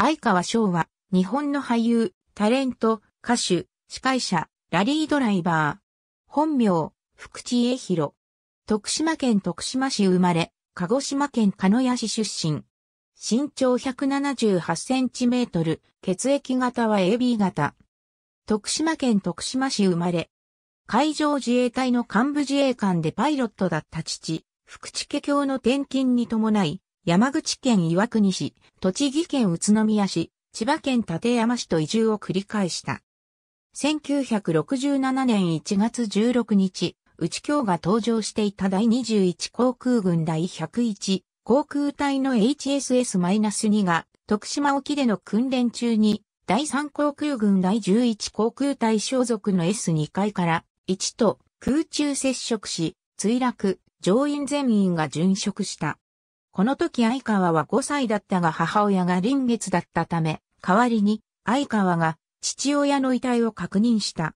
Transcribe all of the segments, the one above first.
相川翔は、日本の俳優、タレント、歌手、司会者、ラリードライバー。本名、福地江広。徳島県徳島市生まれ、鹿児島県鹿屋市出身。身長178センチメートル、血液型は AB 型。徳島県徳島市生まれ。海上自衛隊の幹部自衛官でパイロットだった父、福地家教の転勤に伴い、山口県岩国市、栃木県宇都宮市、千葉県館山市と移住を繰り返した。1967年1月16日、内京が登場していた第21航空軍第101航空隊の HSS-2 が徳島沖での訓練中に第3航空軍第11航空隊所属の S2 階から1と空中接触し墜落、乗員全員が殉職した。この時相川は5歳だったが母親が臨月だったため、代わりに相川が父親の遺体を確認した。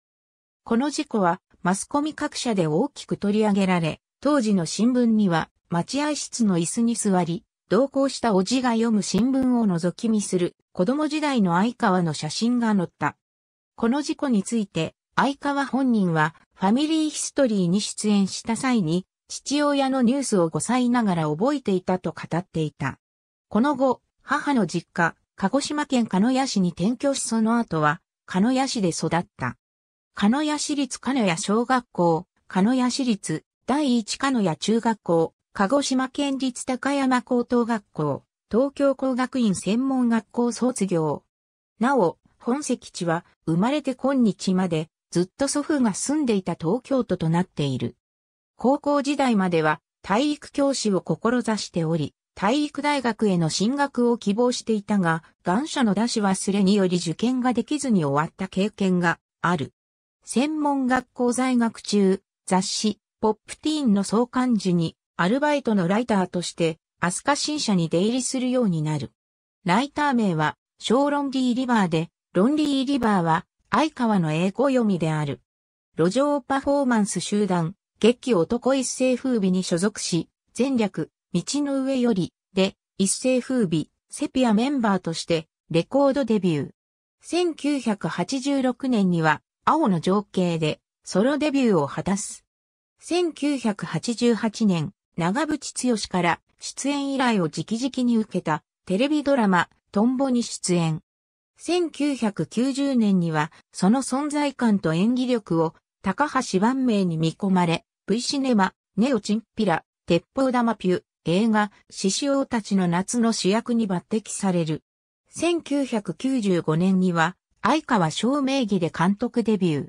この事故はマスコミ各社で大きく取り上げられ、当時の新聞には待合室の椅子に座り、同行したおじが読む新聞を覗き見する子供時代の相川の写真が載った。この事故について相川本人はファミリーヒストリーに出演した際に父親のニュースを5歳ながら覚えていたと語っていた。この後、母の実家、鹿児島県鹿屋市に転居しその後は、鹿屋市で育った。鹿屋市立鹿屋小学校、鹿屋市立第一鹿屋中学校、鹿児島県立高山高等学校、東京工学院専門学校卒業。なお、本籍地は生まれて今日までずっと祖父が住んでいた東京都となっている。高校時代までは体育教師を志しており、体育大学への進学を希望していたが、願書の出し忘れにより受験ができずに終わった経験がある。専門学校在学中、雑誌、ポップティーンの創刊時に、アルバイトのライターとして、アスカ新社に出入りするようになる。ライター名は、ショーロンリー・リバーで、ロンリー・リバーは、相川の英語読みである。路上パフォーマンス集団、劇男一世風靡に所属し、前略、道の上より、で、一世風靡、セピアメンバーとして、レコードデビュー。1986年には、青の情景で、ソロデビューを果たす。1988年、長渕剛から出演依頼を直々に受けたテレビドラマ、トンボに出演。1990年には、その存在感と演技力を高橋万明に見込まれ、V シネマ、ネオチンピラ、鉄砲玉ピュ、映画、獅子王たちの夏の主役に抜擢される。1995年には、相川翔名義で監督デビュー。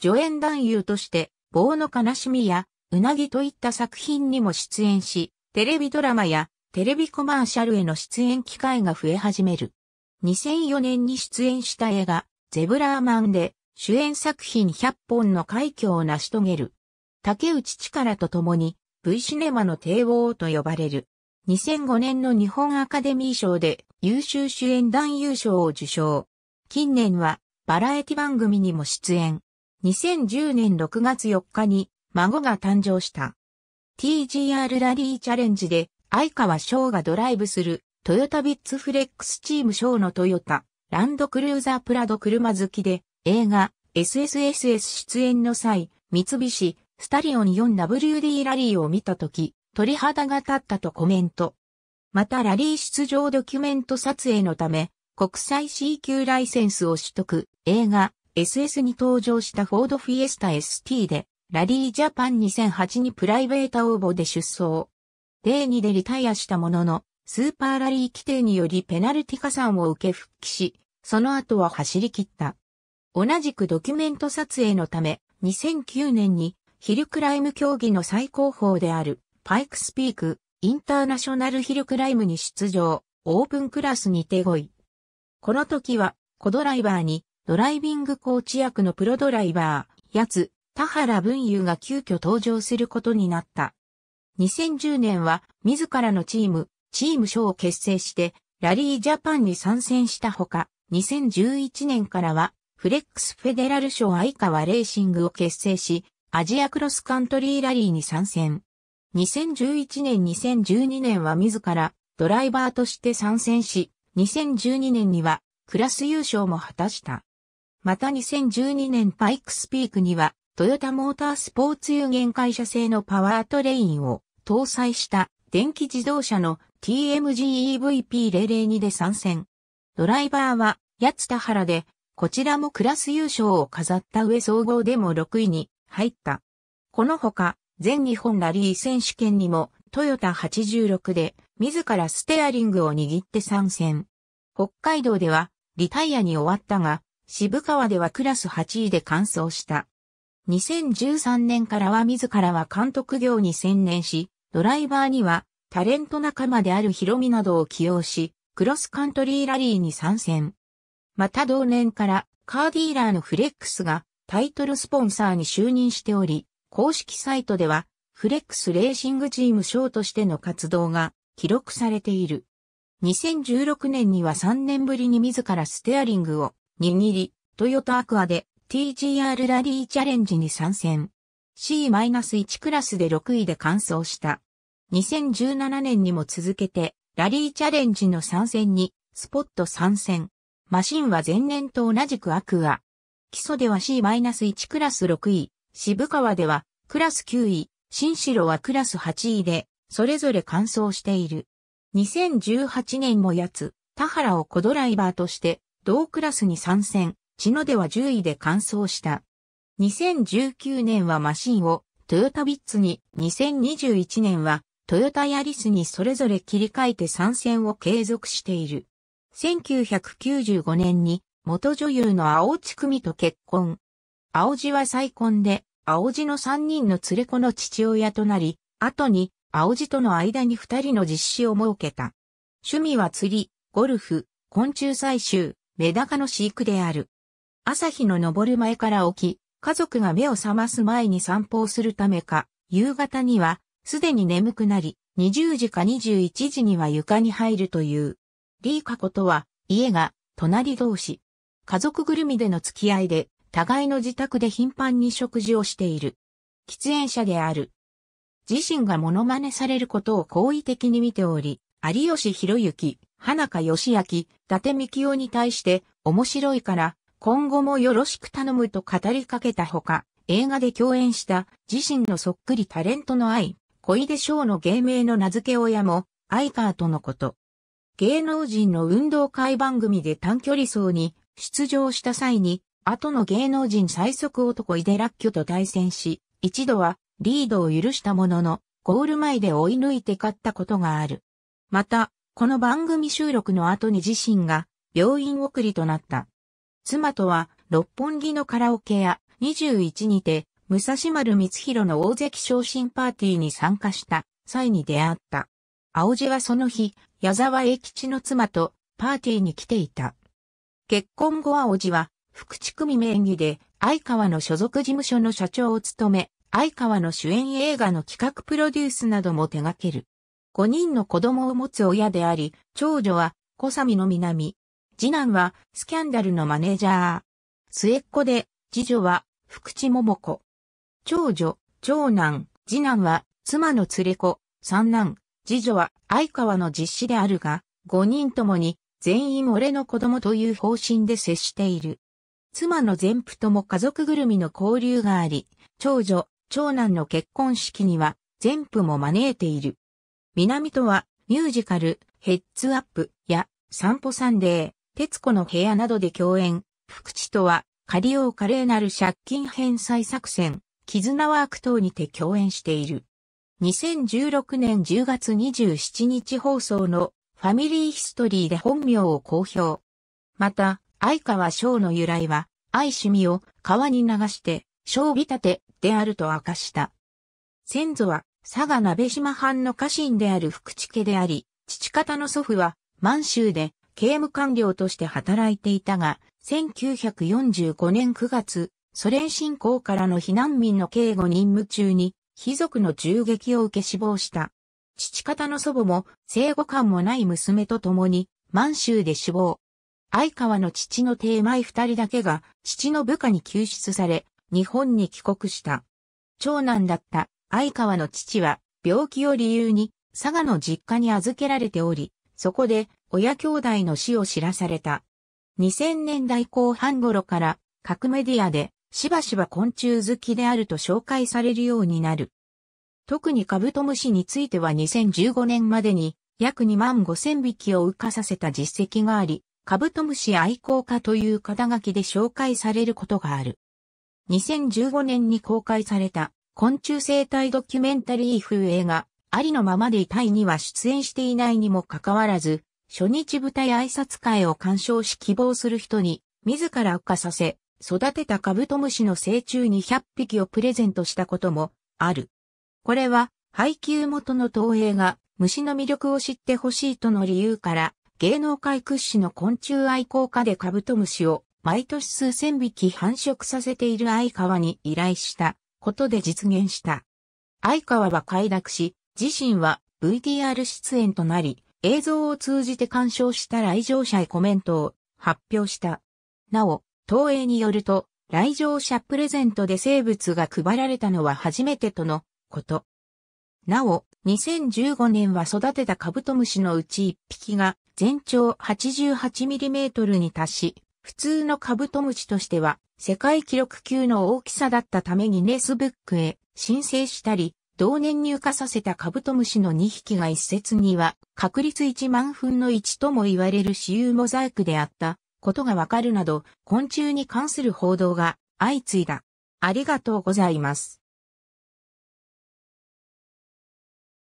助演男優として、棒の悲しみや、うなぎといった作品にも出演し、テレビドラマやテレビコマーシャルへの出演機会が増え始める。2004年に出演した映画、ゼブラーマンで主演作品100本の快挙を成し遂げる。竹内力と共に V シネマの帝王と呼ばれる。2005年の日本アカデミー賞で優秀主演男優賞を受賞。近年はバラエティ番組にも出演。2010年6月4日に孫が誕生した。TGR ラリーチャレンジで相川翔がドライブするトヨタビッツフレックスチーム翔のトヨタ、ランドクルーザープラド車好きで映画 SSSS 出演の際、三菱スタリオン 4WD ラリーを見たとき、鳥肌が立ったとコメント。またラリー出場ドキュメント撮影のため、国際 C 級ライセンスを取得、映画 SS に登場したフォードフィエスタ ST で、ラリージャパン2008にプライベート応募で出走。デー2でリタイアしたものの、スーパーラリー規定によりペナルティ加算を受け復帰し、その後は走り切った。同じくドキュメント撮影のため、2009年にヒルクライム競技の最高峰である、パイクスピーク、インターナショナルヒルクライムに出場、オープンクラスに手5位。この時は、コドライバーに、ドライビングコーチ役のプロドライバー、やつ、田原文優が急遽登場することになった。2010年は、自らのチーム、チーム賞を結成して、ラリージャパンに参戦したほか、2011年からは、フレックスフェデラル賞相川レーシングを結成し、アジアクロスカントリーラリーに参戦。2011年2012年は自らドライバーとして参戦し、2012年にはクラス優勝も果たした。また2012年パイクスピークにはトヨタモータースポーツ有限会社製のパワートレインを搭載した電気自動車の TMGEVP002 で参戦。ドライバーは八田原でこちらもクラス優勝を飾った上総合でも6位に入った。このほか、全日本ラリー選手権にも、トヨタ86で、自らステアリングを握って参戦。北海道では、リタイアに終わったが、渋川ではクラス8位で完走した。2013年からは自らは監督業に専念し、ドライバーにはタレント仲間であるヒロミなどを起用し、クロスカントリーラリーに参戦。また同年からカーディーラーのフレックスがタイトルスポンサーに就任しており、公式サイトでは、フレックスレーシングチーム賞としての活動が記録されている。2016年には3年ぶりに自らステアリングを握り、トヨタアクアで TGR ラリーチャレンジに参戦。C-1 クラスで6位で完走した。2017年にも続けて、ラリーチャレンジの参戦に、スポット参戦。マシンは前年と同じくアクア、基礎では C-1 クラス6位、渋川ではクラス9位、新城はクラス8位で、それぞれ完走している。2018年もやつ、田原を小ドライバーとして、同クラスに参戦、千野では10位で完走した。2019年はマシンをトヨタビッツに、2021年はトヨタヤリスにそれぞれ切り替えて参戦を継続している。1995年に元女優の青地久美と結婚。青地は再婚で、青地の三人の連れ子の父親となり、後に青地との間に二人の実子を設けた。趣味は釣り、ゴルフ、昆虫採集、メダカの飼育である。朝日の昇る前から起き、家族が目を覚ます前に散歩をするためか、夕方にはすでに眠くなり、20時か21時には床に入るという。リーカことは家が隣同士。家族ぐるみでの付き合いで、互いの自宅で頻繁に食事をしている。喫煙者である。自身がモノマネされることを好意的に見ており、有吉博之、花香義明、伊達美紀夫に対して面白いから今後もよろしく頼むと語りかけたほか、映画で共演した自身のそっくりタレントの愛、小出翔の芸名の名付け親も、アイカーとのこと。芸能人の運動会番組で短距離走に出場した際に、後の芸能人最速男井出ラッキョと対戦し、一度はリードを許したものの、ゴール前で追い抜いて勝ったことがある。また、この番組収録の後に自身が病院送りとなった。妻とは六本木のカラオケ屋21にて武蔵丸光弘の大関昇進パーティーに参加した際に出会った。青地はその日、矢沢永吉の妻とパーティーに来ていた。結婚後は叔父は、福地組名義で、相川の所属事務所の社長を務め、相川の主演映画の企画プロデュースなども手掛ける。5人の子供を持つ親であり、長女は、小三の南。次男は、スキャンダルのマネージャー。末っ子で、次女は、福地桃子。長女、長男、次男は、妻の連れ子、三男、次女は、相川の実子であるが、5人ともに、全員俺の子供という方針で接している。妻の全夫とも家族ぐるみの交流があり、長女、長男の結婚式には全夫も招いている。南とはミュージカル、ヘッズアップや散歩サンデー、徹子の部屋などで共演。福地とは、仮用華麗なる借金返済作戦、絆ワーク等にて共演している。2016年10月27日放送のファミリーヒストリーで本名を公表。また、相川翔の由来は、愛趣味を川に流して、翔美立てであると明かした。先祖は、佐賀鍋島藩の家臣である福地家であり、父方の祖父は、満州で刑務官僚として働いていたが、1945年9月、ソ連侵攻からの避難民の警護任務中に、貴族の銃撃を受け死亡した。父方の祖母も生後感もない娘と共に満州で死亡。相川の父の定前二人だけが父の部下に救出され、日本に帰国した。長男だった相川の父は病気を理由に佐賀の実家に預けられており、そこで親兄弟の死を知らされた。2000年代後半頃から各メディアでしばしば昆虫好きであると紹介されるようになる。特にカブトムシについては2015年までに約2万5千匹を浮かさせた実績があり、カブトムシ愛好家という肩書きで紹介されることがある。2015年に公開された昆虫生態ドキュメンタリー風映画、ありのままでいたいには出演していないにもかかわらず、初日舞台挨拶会を鑑賞し希望する人に、自ら浮かさせ、育てたカブトムシの成虫200匹をプレゼントしたこともある。これは配給元の東映が虫の魅力を知ってほしいとの理由から、芸能界屈指の昆虫愛好家でカブトムシを毎年数千匹繁殖させている相川に依頼したことで実現した。相川は快諾し、自身は VTR 出演となり、映像を通じて鑑賞した来場者へコメントを発表した。なお、東映によると、来場者プレゼントで生物が配られたのは初めてとのこと。なお、2015年は育てたカブトムシのうち1匹が全長 88mm に達し、普通のカブトムシとしては世界記録級の大きさだったためにネスブックへ申請したり、同年入荷させたカブトムシの2匹が一説には確率1万分の1とも言われる私有モザイクであったことがわかるなど、昆虫に関する報道が相次いだ。ありがとうございます。